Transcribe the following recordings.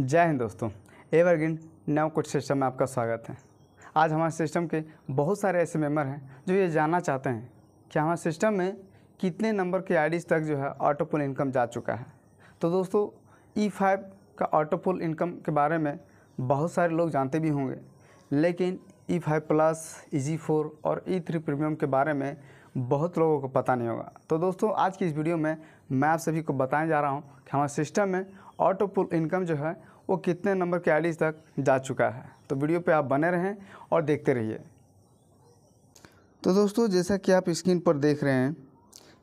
जय हिंद दोस्तों एवरग्रीन नव कुछ सिस्टम में आपका स्वागत है आज हमारे सिस्टम के बहुत सारे ऐसे मेम्बर हैं जो ये जानना चाहते हैं कि हमारे सिस्टम में कितने नंबर के आई तक जो है ऑटोपुल इनकम जा चुका है तो दोस्तों ई फाइव का ऑटोपुल इनकम के बारे में बहुत सारे लोग जानते भी होंगे लेकिन E five plus E G four और ई थ्री प्रीमियम के बारे में बहुत लोगों को पता नहीं होगा तो दोस्तों आज की इस वीडियो में मैं आप सभी को बताने जा रहा हूँ कि हमारे सिस्टम में ऑटो पुल इनकम जो है वो कितने नंबर के आई तक जा चुका है तो वीडियो पे आप बने रहें और देखते रहिए तो दोस्तों जैसा कि आप स्क्रीन पर देख रहे हैं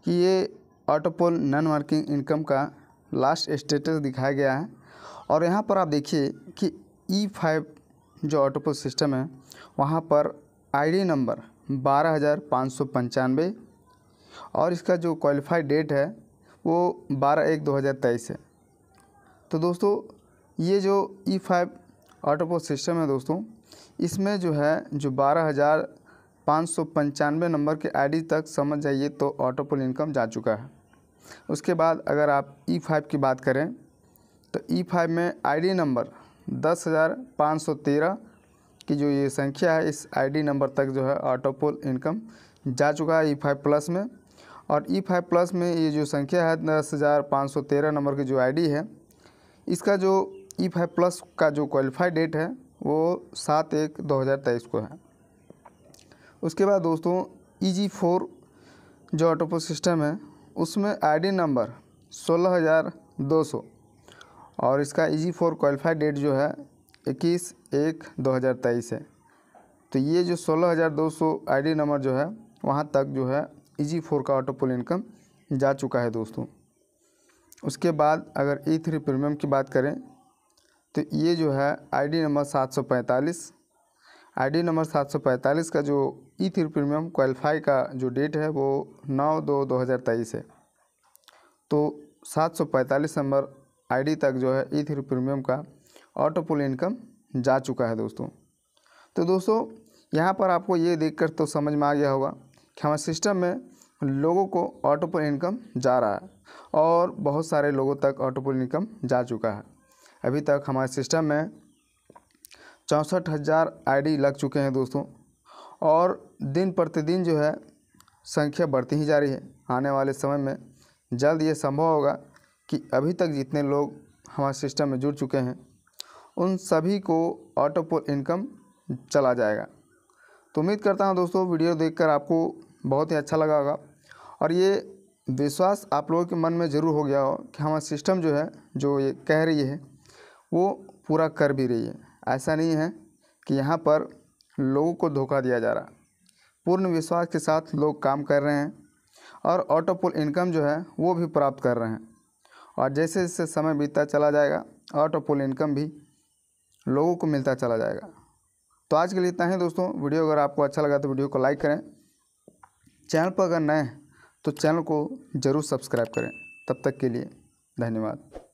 कि ये ऑटोपोल नॉन वर्किंग इनकम का लास्ट स्टेटस दिखाया गया है और यहाँ पर आप देखिए कि ई e फाइव जो ऑटोपोल सिस्टम है वहाँ पर आईडी नंबर बारह हज़ार पाँच सौ और इसका जो क्वालिफाइड डेट है वो बारह एक दो हज़ार तेईस है तो दोस्तों ये जो ई फाइव ऑटोपोज सिस्टम है दोस्तों इसमें जो है जो बारह हज़ार पाँच सौ पंचानवे नंबर के आईडी तक समझ जाइए तो ऑटोपोल इनकम जा चुका है उसके बाद अगर आप ई e फाइव की बात करें तो ई e फाइव में आईडी नंबर दस हज़ार पाँच सौ तेरह की जो ये संख्या है इस आईडी नंबर तक जो है ऑटोपोल इनकम जा चुका है ई फाइव प्लस में और ई फाइव प्लस में ये जो संख्या है दस हज़ार पाँच सौ तेरह नंबर की जो आईडी है इसका जो ई फाइव प्लस का जो क्वालिफाइड डेट है वो सात एक दो हज़ार तेईस को है उसके बाद दोस्तों ई जी फोर जो ऑटोपो सिस्टम है उसमें आईडी नंबर सोलह हज़ार दो सौ और इसका E G four qualified date जो है इक्कीस एक दो हज़ार तेईस है तो ये जो सोलह हज़ार दो सौ आई नंबर जो है वहाँ तक जो है ई जी फोर का ऑटोपोल इनकम जा चुका है दोस्तों उसके बाद अगर ई थ्री प्रीमियम की बात करें तो ये जो है आईडी नंबर 745 आईडी नंबर 745 का जो ई थ्री प्रीमियम क्वालिफाई का जो डेट है वो नौ दो दो हज़ार तेईस है तो 745 नंबर आईडी तक जो है ई थ्री प्रीमियम का ऑटो पुल इनकम जा चुका है दोस्तों तो दोस्तों यहाँ पर आपको ये देखकर तो समझ में आ गया होगा कि हमारे सिस्टम में लोगों को ऑटोपुल इनकम जा रहा है और बहुत सारे लोगों तक ऑटोपुल इनकम जा चुका है अभी तक हमारे सिस्टम में चौंसठ हज़ार आई लग चुके हैं दोस्तों और दिन प्रतिदिन जो है संख्या बढ़ती ही जा रही है आने वाले समय में जल्द ये संभव होगा कि अभी तक जितने लोग हमारे सिस्टम में जुड़ चुके हैं उन सभी को ऑटोपोल इनकम चला जाएगा तो उम्मीद करता हूँ दोस्तों वीडियो देखकर आपको बहुत ही अच्छा लगा होगा और ये विश्वास आप लोगों के मन में ज़रूर हो गया हो कि हमारा सिस्टम जो है जो ये कह रही है वो पूरा कर भी रही है ऐसा नहीं है कि यहाँ पर लोगों को धोखा दिया जा रहा पूर्ण विश्वास के साथ लोग काम कर रहे हैं और ऑटोपुल इनकम जो है वो भी प्राप्त कर रहे हैं और जैसे जैसे समय बीतता चला जाएगा ऑटोपुल इनकम भी लोगों को मिलता चला जाएगा तो आज के लिए इतना ही दोस्तों वीडियो अगर आपको अच्छा लगा तो वीडियो को लाइक करें चैनल पर अगर नए हैं तो चैनल को ज़रूर सब्सक्राइब करें तब तक के लिए धन्यवाद